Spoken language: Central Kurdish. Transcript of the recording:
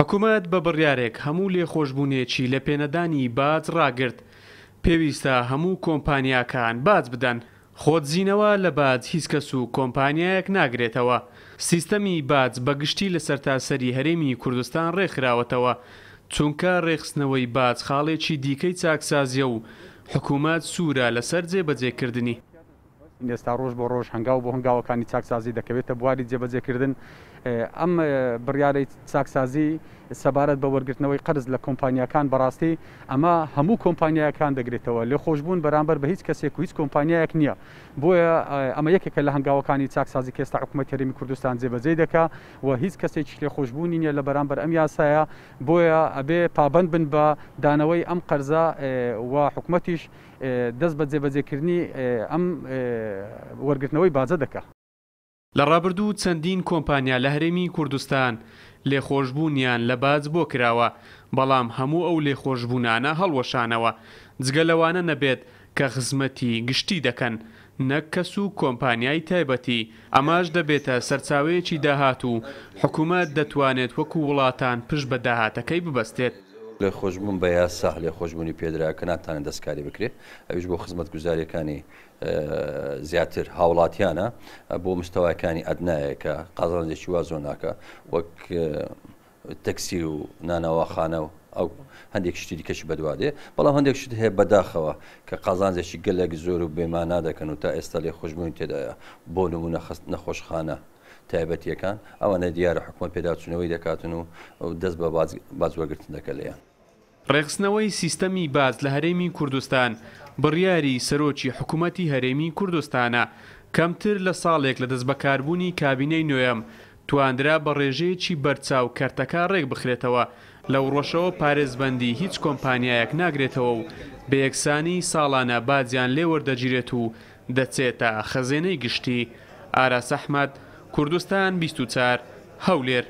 حکوومەت بە بڕیارێک هەموو لێخۆشببوونێکی لە پێنەدانی باج ڕاگرت پێویستە هەموو کۆمپانیاکان باز بدەن خۆتزیینەوە لە باج هیچ کەس و کۆمپانیایەک ناگرێتەوە سیستەمی باج بەگشتی لە سەرتاسەری هەرێمی کوردستان ڕێکخراوەتەوە چونکە ڕێخستنەوەی باج خاڵێکی دیکەی چاکسازیە و حکوومەت سوورە لەسەر جێبەجێکردنی ئێستا ڕۆژ بۆ ڕۆژ هەنگاو بۆ هەنگاوەکانی چاکسازی دەکەوێتە بواری جێبەجێکردن ئەم بڕیارەی چاکسازی سەبارەت بە وەرگرتنەوەی قرز لە کۆمپانیەکان بەڕاستی ئەمە هەموو کۆمپانیەکان دەگرێتەوە لێ خۆشببوون بەرامبەر بە هیچ کەسێک و هیچ کۆمپانیایەک نییە بۆیە ئەمە یەکێکە لە هەنگاوەکانی چاکسازی کێستا حکوومەت هەرمی کوردستان جێبەجێ دەکا و هیچ کەسێک لێ خۆشببوونی نیە لە بەرامبەر ئەم یاسایە بۆیە ئەبێ پابند بن بە دانەوەی ئەم قەرزە و حکوومەتیش دەست بە جێبەجێکردنی ئەم وەرگرتنەوەی بازە دەکە لە ڕابردوو چەندین کۆمپانیا لە هەرێمی کوردستان لێخۆشببوونیان لە باز بۆ کراوە بەڵام هەموو ئەو لێخۆشببوونانە هەڵوەشانەوە جگە لەوانە نەبێت کە خزمەتی گشتی دەکەن نەک کەس و کۆمپانیای تایبەتی ئەماش دەبێتە سەرچاوەیەکی داهات و حکوومەت دەتوانێت وەکو وڵاتان پشت بە داهاتەکەی ببەستێت لە خۆشببوون بە یاسا لێ خۆشببوونی پێدرا کە ناتانە دەستکاری بکرێت ئەوش بۆ خزمەت گوزاریەکانی زیاتر هاوڵاتیانە بۆ مستەواکانی ئەدنایە کە قازانێکی وا زۆ ناکە وەک تەکسی و نانەواخانە و ئەو هەندێک شتی دیکەش بەدوادێ بەڵام هەندێک شت هەیە بەداخەوە کە قازانزێکی گەلێک زۆر و بێمانا دەکەن و تا ئێستا لێ خۆشببوون تێدایە بۆ نمونە نەخۆشخانە تایبەتیەکان ئەوەنە دیارە حکومە پێداچوونەوەی دەکاتن و دەست بە بازوەگرتن دەکە لەیان. ڕێکخستنەوەی سیستەمی باز لە هەرێمی کوردستان بڕیاری سەرۆکی حکوومەتی هەرێمی کوردستانە کەمتر لە ساڵێک لە دەست بەکاربوونی کابینەی نوێم تواندرا بە ڕێژەیەکی بەرچاو کەرتەکە ڕێک بخرێتەوە لەو ڕۆژەوە پارێزبەندی هیچ کۆمپانیایەک ناگرێتەوە و بە یەکسانی ساڵانە بازیان لێوەردەگیرێت و دەچێتە خەزێنەی گشتی ئارا سەحمەد کوردستان 24 هەولێر